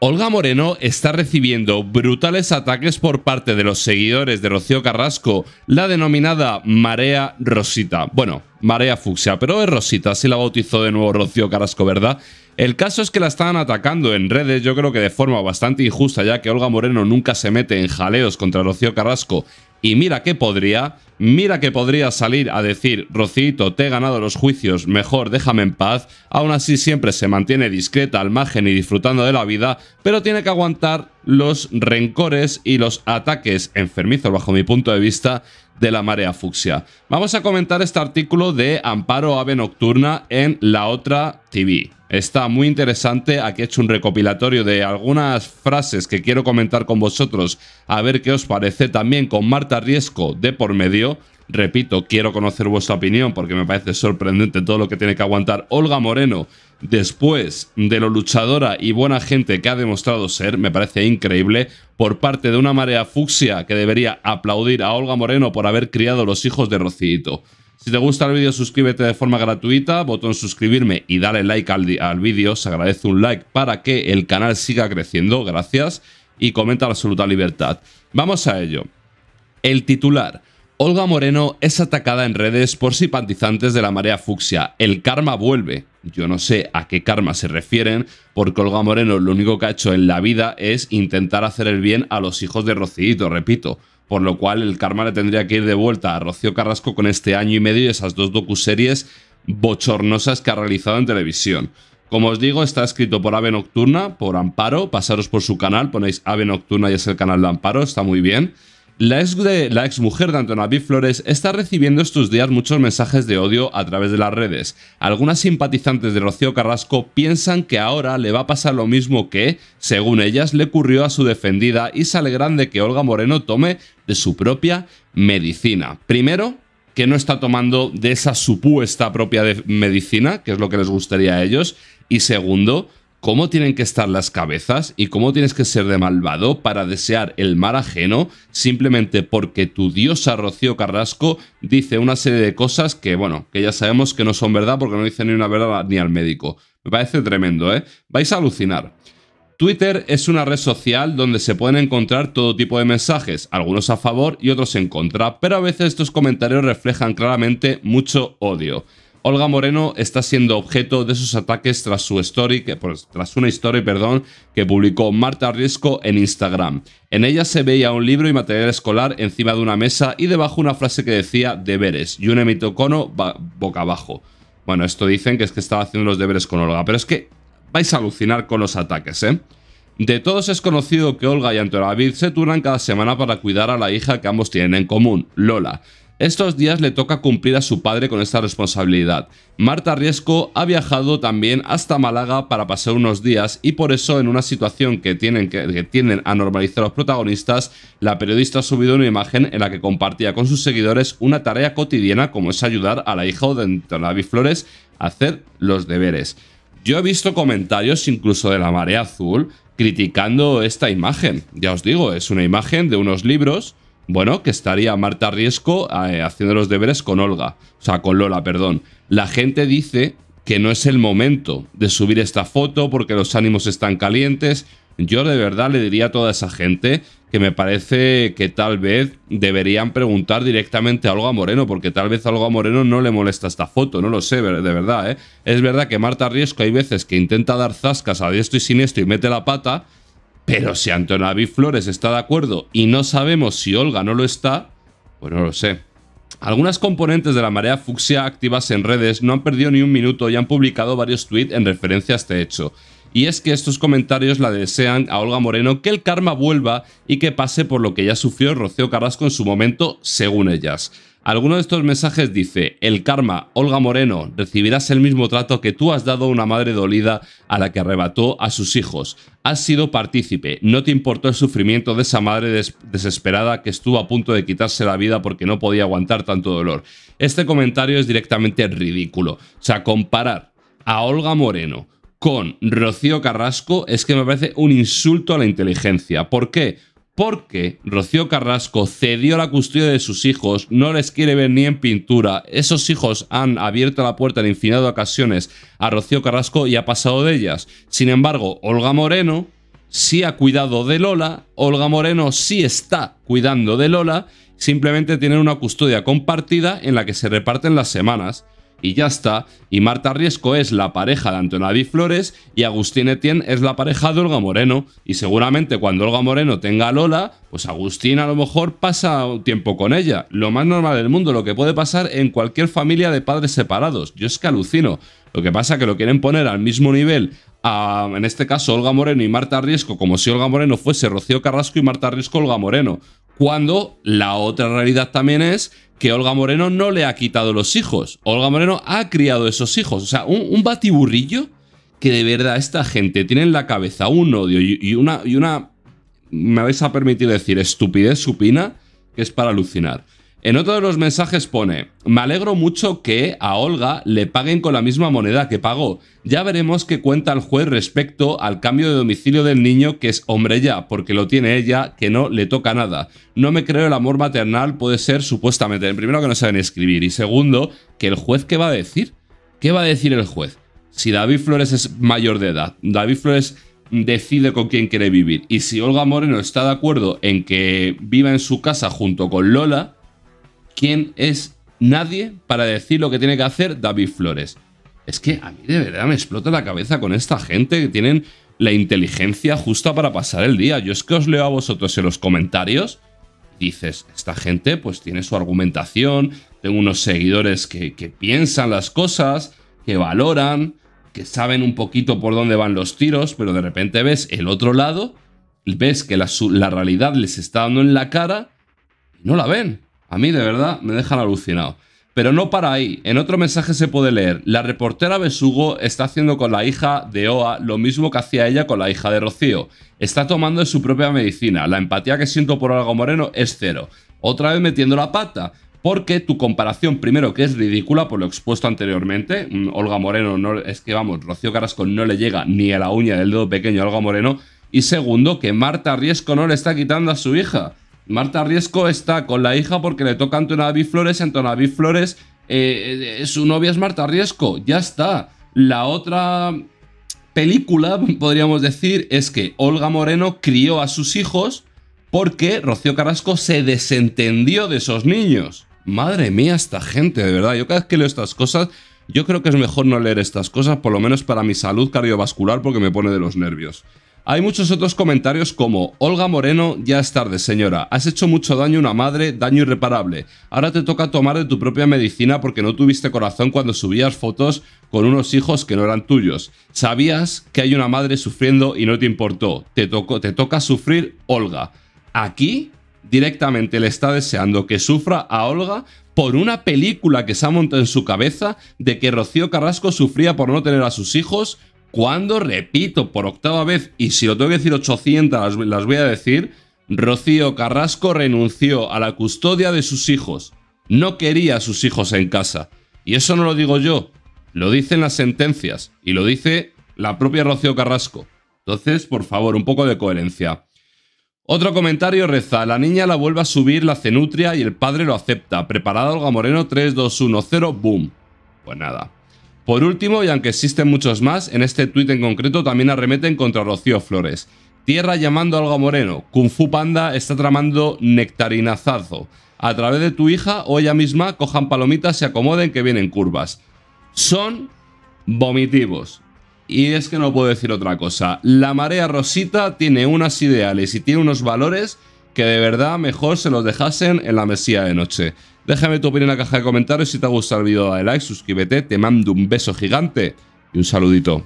Olga Moreno está recibiendo brutales ataques por parte de los seguidores de Rocío Carrasco, la denominada Marea Rosita. Bueno, Marea Fucsia, pero es Rosita, así la bautizó de nuevo Rocío Carrasco, ¿verdad? El caso es que la estaban atacando en redes, yo creo que de forma bastante injusta, ya que Olga Moreno nunca se mete en jaleos contra Rocío Carrasco, y mira que podría, Mira que podría salir a decir, Rocito, te he ganado los juicios, mejor déjame en paz, aún así siempre se mantiene discreta al margen y disfrutando de la vida, pero tiene que aguantar los rencores y los ataques enfermizos bajo mi punto de vista de la marea fucsia. Vamos a comentar este artículo de Amparo Ave Nocturna en La Otra TV. Está muy interesante, aquí he hecho un recopilatorio de algunas frases que quiero comentar con vosotros, a ver qué os parece también con Marta Riesco de por medio Repito, quiero conocer vuestra opinión porque me parece sorprendente todo lo que tiene que aguantar Olga Moreno después de lo luchadora y buena gente que ha demostrado ser, me parece increíble, por parte de una marea fucsia que debería aplaudir a Olga Moreno por haber criado los hijos de Rocito. Si te gusta el vídeo, suscríbete de forma gratuita, botón suscribirme y dale like al, al vídeo, se agradece un like para que el canal siga creciendo, gracias, y comenta la absoluta libertad. Vamos a ello. El titular. Olga Moreno es atacada en redes por simpatizantes de la marea fucsia. El karma vuelve. Yo no sé a qué karma se refieren, porque Olga Moreno lo único que ha hecho en la vida es intentar hacer el bien a los hijos de Rocío, repito. Por lo cual el karma le tendría que ir de vuelta a Rocío Carrasco con este año y medio y esas dos docuseries bochornosas que ha realizado en televisión. Como os digo, está escrito por Ave Nocturna, por Amparo. Pasaros por su canal, ponéis Ave Nocturna y es el canal de Amparo, está muy bien. La ex, de, mujer de Antonaví Flores está recibiendo estos días muchos mensajes de odio a través de las redes. Algunas simpatizantes de Rocío Carrasco piensan que ahora le va a pasar lo mismo que, según ellas, le ocurrió a su defendida y se alegran de que Olga Moreno tome de su propia medicina. Primero, que no está tomando de esa supuesta propia medicina, que es lo que les gustaría a ellos. Y segundo, cómo tienen que estar las cabezas y cómo tienes que ser de malvado para desear el mal ajeno simplemente porque tu diosa Rocío Carrasco dice una serie de cosas que, bueno, que ya sabemos que no son verdad porque no dice ni una verdad ni al médico. Me parece tremendo, ¿eh? Vais a alucinar. Twitter es una red social donde se pueden encontrar todo tipo de mensajes, algunos a favor y otros en contra, pero a veces estos comentarios reflejan claramente mucho odio. Olga Moreno está siendo objeto de esos ataques tras su story, que, tras una historia, perdón, que publicó Marta Arriesco en Instagram. En ella se veía un libro y material escolar encima de una mesa y debajo una frase que decía deberes y un emitocono boca abajo. Bueno, esto dicen que es que estaba haciendo los deberes con Olga, pero es que vais a alucinar con los ataques, ¿eh? De todos es conocido que Olga y Antonio David se turnan cada semana para cuidar a la hija que ambos tienen en común, Lola. Estos días le toca cumplir a su padre con esta responsabilidad. Marta Riesco ha viajado también hasta Málaga para pasar unos días y por eso en una situación que tienen, que, a normalizar los protagonistas, la periodista ha subido una imagen en la que compartía con sus seguidores una tarea cotidiana como es ayudar a la hija de Antonavi Flores a hacer los deberes. Yo he visto comentarios incluso de la marea azul criticando esta imagen. Ya os digo, es una imagen de unos libros bueno, que estaría Marta Riesco eh, haciendo los deberes con Olga, o sea, con Lola, perdón. La gente dice que no es el momento de subir esta foto porque los ánimos están calientes. Yo de verdad le diría a toda esa gente que me parece que tal vez deberían preguntar directamente a Olga Moreno, porque tal vez a Olga Moreno no le molesta esta foto, no lo sé, de verdad, ¿eh? Es verdad que Marta Riesco hay veces que intenta dar zascas a esto y siniestro y mete la pata, pero si Antonavi Flores está de acuerdo y no sabemos si Olga no lo está, pues no lo sé. Algunas componentes de la marea fucsia activas en redes no han perdido ni un minuto y han publicado varios tweets en referencia a este hecho. Y es que estos comentarios la desean a Olga Moreno que el karma vuelva y que pase por lo que ya sufrió Rocío Carrasco en su momento, según ellas. Alguno de estos mensajes dice, el karma, Olga Moreno, recibirás el mismo trato que tú has dado a una madre dolida a la que arrebató a sus hijos. Has sido partícipe, no te importó el sufrimiento de esa madre desesperada que estuvo a punto de quitarse la vida porque no podía aguantar tanto dolor. Este comentario es directamente ridículo. O sea, comparar a Olga Moreno con Rocío Carrasco es que me parece un insulto a la inteligencia. ¿Por qué? porque Rocío Carrasco cedió la custodia de sus hijos, no les quiere ver ni en pintura. Esos hijos han abierto la puerta en infinidad de ocasiones a Rocío Carrasco y ha pasado de ellas. Sin embargo, Olga Moreno sí ha cuidado de Lola, Olga Moreno sí está cuidando de Lola, simplemente tienen una custodia compartida en la que se reparten las semanas y ya está. Y Marta Riesco es la pareja de Antonio Flores y Agustín Etienne es la pareja de Olga Moreno. Y seguramente cuando Olga Moreno tenga a Lola, pues Agustín a lo mejor pasa tiempo con ella. Lo más normal del mundo, lo que puede pasar en cualquier familia de padres separados. Yo es que alucino. Lo que pasa es que lo quieren poner al mismo nivel a, en este caso, Olga Moreno y Marta Riesco, como si Olga Moreno fuese Rocío Carrasco y Marta Riesco Olga Moreno. Cuando la otra realidad también es que Olga Moreno no le ha quitado los hijos. Olga Moreno ha criado esos hijos. O sea, un, batiburrillo que de verdad esta gente tiene en la cabeza un odio y, una, y una, me vais a permitir decir, estupidez supina que es para alucinar. En otro de los mensajes pone, me alegro mucho que a Olga le paguen con la misma moneda que pagó. Ya veremos qué cuenta el juez respecto al cambio de domicilio del niño que es hombre ya, porque lo tiene ella, que no le toca nada. No me creo el amor maternal puede ser supuestamente, primero que no saben escribir y segundo, que el juez qué va a decir. ¿Qué va a decir el juez? Si David Flores es mayor de edad, David Flores decide con quién quiere vivir y si Olga Moreno está de acuerdo en que viva en su casa junto con Lola, quién es nadie para decir lo que tiene que hacer David Flores. Es que a mí de verdad me explota la cabeza con esta gente que tienen la inteligencia justa para pasar el día. Yo es que os leo a vosotros en los comentarios. Dices, esta gente pues tiene su argumentación, tengo unos seguidores que, piensan las cosas, que valoran, que saben un poquito por dónde van los tiros, pero de repente ves el otro lado, ves que la, la realidad les está dando en la cara y no la ven. A mí de verdad me dejan alucinado. Pero no para ahí. En otro mensaje se puede leer, la reportera Besugo está haciendo con la hija de Oa lo mismo que hacía ella con la hija de Rocío. Está tomando su propia medicina. La empatía que siento por Olga Moreno es cero. Otra vez metiendo la pata. Porque tu comparación, primero, que es ridícula por lo expuesto anteriormente. Mm, Olga Moreno, no, es que vamos, Rocío Carrasco no le llega ni a la uña del dedo pequeño a Olga Moreno. Y segundo, que Marta Riesco no le está quitando a su hija. Marta Riesco está con la hija porque le toca a Flores. y Flores, eh, eh, su novia es Marta Riesco. Ya está. La otra película, podríamos decir, es que Olga Moreno crió a sus hijos porque Rocío Carrasco se desentendió de esos niños. Madre mía, esta gente, de verdad. Yo cada vez que leo estas cosas, yo creo que es mejor no leer estas cosas, por lo menos para mi salud cardiovascular, porque me pone de los nervios. Hay muchos otros comentarios como Olga Moreno, ya es tarde señora, has hecho mucho daño a una madre, daño irreparable. Ahora te toca tomar de tu propia medicina porque no tuviste corazón cuando subías fotos con unos hijos que no eran tuyos. Sabías que hay una madre sufriendo y no te importó. Te, te toca sufrir Olga. Aquí directamente le está deseando que sufra a Olga por una película que se ha montado en su cabeza de que Rocío Carrasco sufría por no tener a sus hijos cuando, repito, por octava vez, y si lo tengo que decir 800, las, voy a decir, Rocío Carrasco renunció a la custodia de sus hijos. No quería a sus hijos en casa. Y eso no lo digo yo, lo dicen las sentencias y lo dice la propia Rocío Carrasco. Entonces, por favor, un poco de coherencia. Otro comentario reza, la niña la vuelve a subir la cenutria y el padre lo acepta. Preparado Olga Moreno 3210, boom. Pues nada. Por último, y aunque existen muchos más, en este tuit en concreto también arremeten contra Rocío Flores. Tierra llamando algo Moreno. Kung Fu Panda está tramando nectarinazazo. A través de tu hija o ella misma cojan palomitas, se acomoden que vienen curvas. Son vomitivos. Y es que no puedo decir otra cosa. La marea rosita tiene unas ideales y tiene unos valores que de verdad mejor se los dejasen en la mesía de noche. Déjame tu opinión en la caja de comentarios si te ha gustado el video, dale like, suscríbete, te mando un beso gigante y un saludito.